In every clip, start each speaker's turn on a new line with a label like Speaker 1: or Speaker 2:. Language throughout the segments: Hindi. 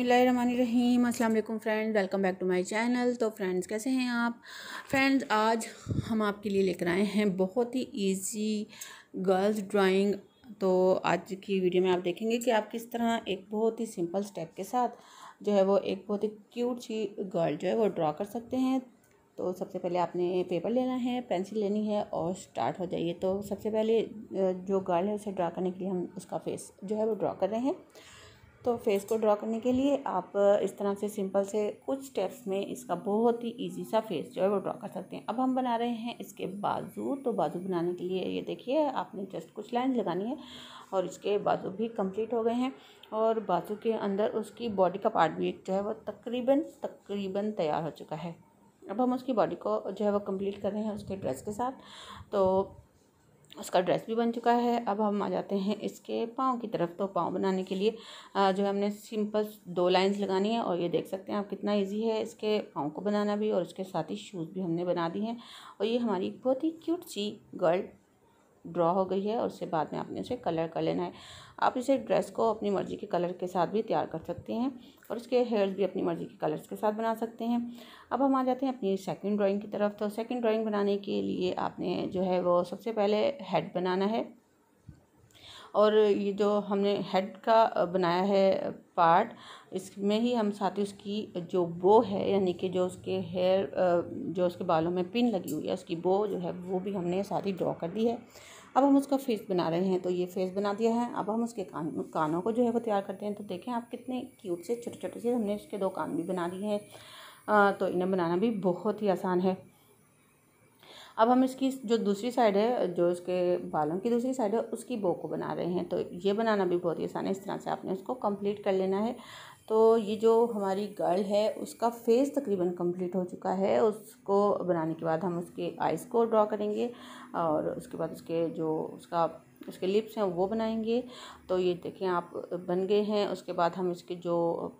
Speaker 1: रहीम अस्सलाम वालेकुम friends welcome back to my channel तो फ्रेंड्स कैसे हैं आप फ्रेंड्स आज हम आपके लिए लेकर आए हैं बहुत ही इजी गर्ल्स ड्राइंग तो आज की वीडियो में आप देखेंगे कि आप किस तरह एक बहुत ही सिंपल स्टेप के साथ जो है वो एक बहुत ही क्यूट सी गर्ल जो है वो ड्रा कर सकते हैं तो सबसे पहले आपने पेपर लेना है पेंसिल लेनी है और स्टार्ट हो जाइए तो सबसे पहले जो गर्ल है उसे ड्रा करने के लिए हम उसका फेस जो है वो ड्रा कर रहे हैं तो फेस को ड्रॉ करने के लिए आप uh, इस तरह से सिंपल से कुछ स्टेप्स में इसका बहुत ही इजी सा फेस जो है वो ड्रॉ कर सकते हैं अब हम बना रहे हैं इसके बाजू तो बाजू बनाने के लिए ये देखिए आपने जस्ट कुछ लाइन लगानी है और इसके बाजू भी कंप्लीट हो गए हैं और बाजू के अंदर उसकी बॉडी का पार्ट भी जो है वो तकरीबन तकरीबन तैयार हो चुका है अब हम उसकी बॉडी को जो है वो कंप्लीट कर रहे हैं उसके ड्रेस के साथ तो उसका ड्रेस भी बन चुका है अब हम आ जाते हैं इसके पाँव की तरफ तो पाँव बनाने के लिए जो हमने सिंपल दो लाइंस लगानी है और ये देख सकते हैं आप कितना इजी है इसके पाँव को बनाना भी और उसके साथ ही शूज़ भी हमने बना दी हैं और ये हमारी बहुत ही क्यूट सी गर्ल ड्रॉ हो गई है और उससे बाद में आपने उसे कलर कर लेना है आप इसे ड्रेस को अपनी मर्ज़ी के कलर के साथ भी तैयार कर सकते हैं और उसके हेयर्स भी अपनी मर्ज़ी के कलर्स के साथ बना सकते हैं अब हम आ जाते हैं अपनी सेकंड ड्राइंग की तरफ तो सेकंड ड्राइंग बनाने के लिए आपने जो है वो सबसे पहले हेड बनाना है और ये जो हमने हेड का बनाया है पार्ट इसमें ही हम साथ ही उसकी जो बो है यानी कि जो उसके हेयर जो उसके बालों में पिन लगी हुई है उसकी बो जो है वो भी हमने साथ ही ड्रॉ कर दी है अब हम उसका फेस बना रहे हैं तो ये फेस बना दिया है अब हम उसके कान कानों को जो है वो तैयार करते हैं तो देखें आप कितने क्यूट से छोटे छोटे से हमने उसके दो कान भी बना दिए हैं तो इन्हें बनाना भी बहुत ही आसान है अब हम इसकी जो दूसरी साइड है जो इसके बालों की दूसरी साइड है उसकी बो को बना रहे हैं तो ये बनाना भी बहुत ही आसान है इस तरह से आपने उसको कंप्लीट कर लेना है तो ये जो हमारी गर्ल है उसका फेस तकरीबन कंप्लीट हो चुका है उसको बनाने के बाद हम उसके आइज़ को ड्रॉ करेंगे और उसके बाद उसके जो उसका उसके लिप्स हैं वो बनाएंगे तो ये देखें आप बन गए हैं उसके बाद हम इसके जो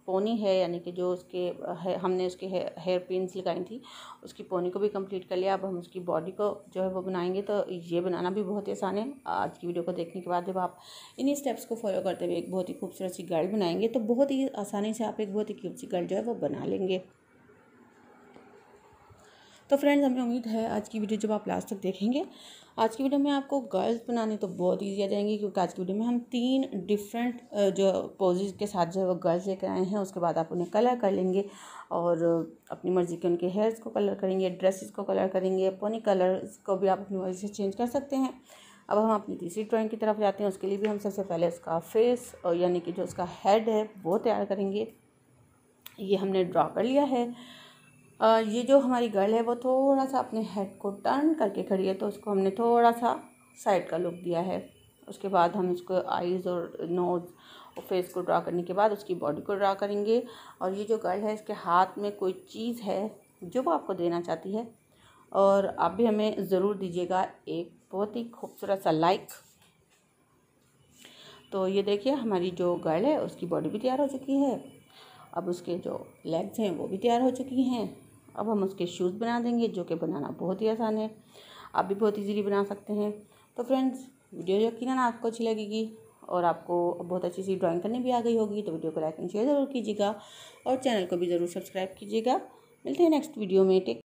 Speaker 1: पोनी है यानी कि जो उसके है हमने उसके हेयर है, लगाई थी उसकी पोनी को भी कंप्लीट कर लिया अब हम उसकी बॉडी को जो है वो बनाएंगे तो ये बनाना भी बहुत ही आसान है आज की वीडियो को देखने के बाद जब आप इन्हीं स्टेप्स को फॉलो करते हुए एक बहुत ही खूबसूरत सी गर्ल बनाएंगे तो बहुत ही आसान आसानी से आप एक बहुत ही क्यूट गर्ल जो है वो बना लेंगे तो फ्रेंड्स हमें उम्मीद है आज की वीडियो जब आप लास्ट तक देखेंगे आज की वीडियो में आपको गर्ल्स बनाने तो बहुत ईजी आ जाएंगी क्योंकि आज की वीडियो में हम तीन डिफरेंट जो पोजेज के साथ जो है वो गर्ल्स लेकर आए हैं उसके बाद आप उन्हें कलर कर लेंगे और अपनी मर्ज़ी के उनके हेयर्स को कलर करेंगे ड्रेसेस को कलर करेंगे पोनी कलर्स को भी आप अपनी मर्ज़ी से चेंज कर सकते हैं अब हम अपनी तीसरी ड्राइंग की तरफ जाते हैं उसके लिए भी हम सबसे पहले उसका फेस और यानी कि जो उसका हेड है वो तैयार करेंगे ये हमने ड्रा कर लिया है आ, ये जो हमारी गर्ल है वो थोड़ा सा अपने हेड को टर्न करके खड़ी है तो उसको हमने थोड़ा सा साइड का लुक दिया है उसके बाद हम इसको आईज़ और नोज़ और फेस को ड्रा करने के बाद उसकी बॉडी को ड्रा करेंगे और ये जो गर्ल है इसके हाथ में कोई चीज़ है जो वो आपको देना चाहती है और आप भी हमें ज़रूर दीजिएगा एक बहुत ही खूबसूरत सा लाइक तो ये देखिए हमारी जो गर्ल है उसकी बॉडी भी तैयार हो चुकी है अब उसके जो लेग्स हैं वो भी तैयार हो चुकी हैं अब हम उसके शूज़ बना देंगे जो कि बनाना बहुत ही आसान है आप भी बहुत इजीली बना सकते हैं तो फ्रेंड्स वीडियो यकीन आपको अच्छी लगेगी और आपको बहुत अच्छी सी ड्राइंग करने भी आ गई होगी तो वीडियो को लाइक एंड शेयर ज़रूर कीजिएगा और चैनल को भी ज़रूर सब्सक्राइब कीजिएगा मिलते हैं नेक्स्ट वीडियो में टेक